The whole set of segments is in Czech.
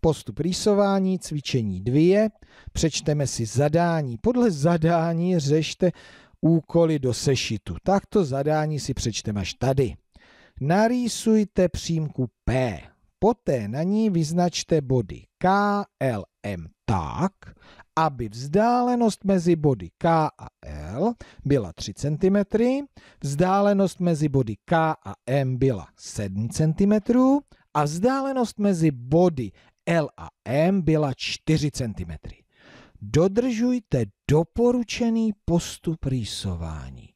Postup rýsování, cvičení dvě, přečteme si zadání. Podle zadání řešte úkoly do sešitu. Takto zadání si přečteme až tady. Narýsujte přímku P. Poté na ní vyznačte body K, L, M tak, aby vzdálenost mezi body K a L byla 3 cm, vzdálenost mezi body K a M byla 7 cm a vzdálenost mezi body L a M byla 4 cm. Dodržujte doporučený postup rýsování.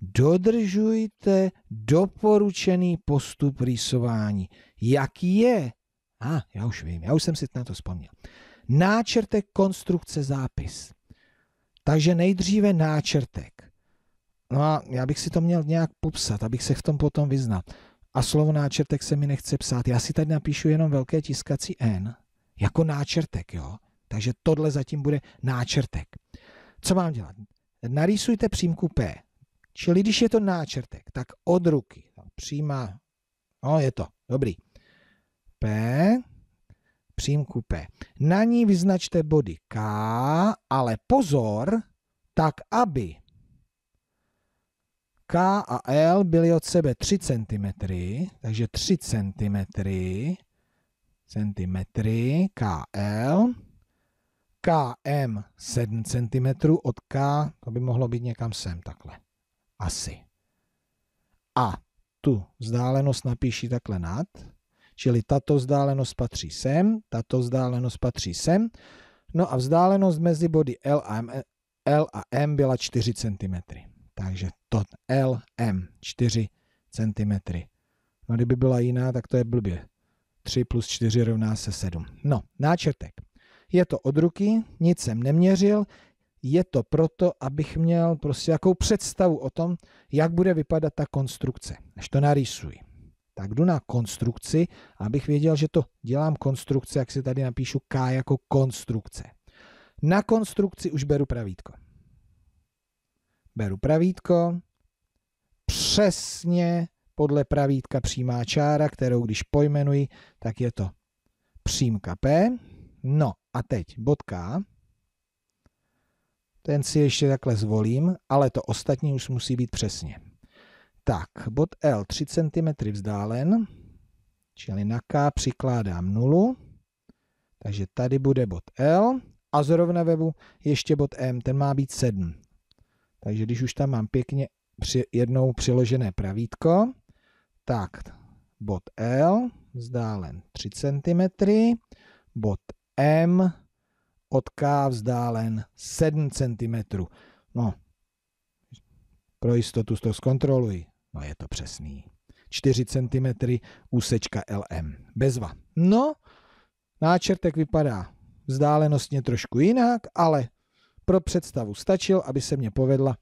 Dodržujte doporučený postup rýsování. Jaký je? A, ah, já už vím, já už jsem si na to vzpomněl. Náčrtek konstrukce zápis. Takže nejdříve náčrtek. No a já bych si to měl nějak popsat, abych se v tom potom vyznal a slovo náčrtek se mi nechce psát. Já si tady napíšu jenom velké tiskací N, jako náčrtek, jo? Takže tohle zatím bude náčrtek. Co mám dělat? Narýsujte přímku P. Čili když je to náčrtek, tak od ruky. Přímá, no je to, dobrý. P, přímku P. Na ní vyznačte body K, ale pozor, tak aby k a L byly od sebe 3 cm, takže 3 cm, centimetry, KL, KM 7 cm od K, to by mohlo být někam sem takhle, asi. A tu vzdálenost napíši takhle nad, čili tato vzdálenost patří sem, tato vzdálenost patří sem, no a vzdálenost mezi body L a M, L a M byla 4 cm. Takže to LM 4 cm. No kdyby byla jiná, tak to je blbě. 3 plus 4 rovná se 7. No, náčrtek. Je to od ruky, nic jsem neměřil, je to proto, abych měl prostě jakou představu o tom, jak bude vypadat ta konstrukce, než to narýsuji. Tak jdu na konstrukci, abych věděl, že to dělám konstrukce, jak si tady napíšu K jako konstrukce. Na konstrukci už beru pravítko beru pravítko, přesně podle pravítka přímá čára, kterou když pojmenuji, tak je to přímka P. No a teď bod K. Ten si ještě takhle zvolím, ale to ostatní už musí být přesně. Tak, bod L 3 cm vzdálen, čili na K přikládám nulu, takže tady bude bod L a zrovna vevu ještě bod M, ten má být 7. Takže když už tam mám pěkně při, jednou přiložené pravítko, tak bod L vzdálen 3 cm, bod M od K vzdálen 7 cm. No, pro jistotu to zkontroluji. No je to přesný. 4 cm úsečka LM. Bezva. No, náčrtek vypadá vzdálenostně trošku jinak, ale pro představu stačil, aby se mě povedla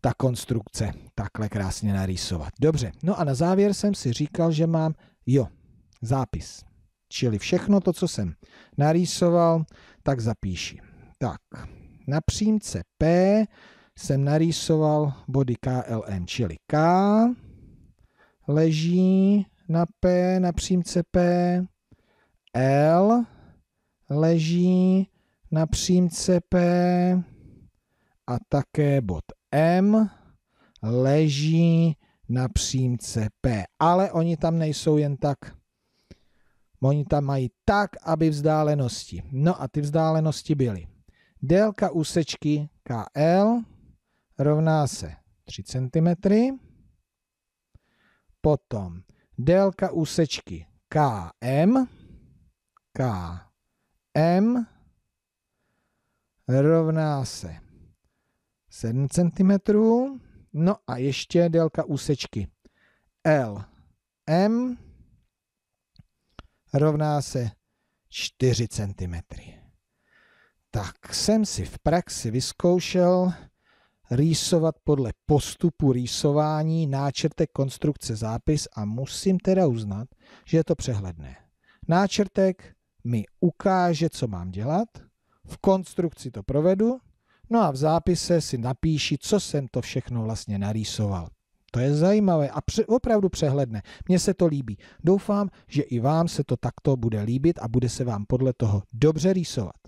ta konstrukce takhle krásně narýsovat. Dobře, no a na závěr jsem si říkal, že mám, jo, zápis. Čili všechno to, co jsem narýsoval, tak zapíši. Tak, na přímce P jsem narýsoval body KLM, čili K leží na P, na přímce P, L leží na přímce P a také bod M leží na přímce P. Ale oni tam nejsou jen tak. Oni tam mají tak, aby vzdálenosti. No a ty vzdálenosti byly. Délka úsečky KL rovná se 3 cm. Potom délka úsečky KM, KM rovná se 7 cm. No a ještě délka úsečky L M rovná se 4 cm. Tak jsem si v praxi vyzkoušel rýsovat podle postupu rýsování náčrtek konstrukce zápis a musím teda uznat, že je to přehledné. Náčrtek mi ukáže, co mám dělat, v konstrukci to provedu, no a v zápise si napíši, co jsem to všechno vlastně narýsoval. To je zajímavé a pře- opravdu přehledné. Mně se to líbí. Doufám, že i vám se to takto bude líbit a bude se vám podle toho dobře rýsovat.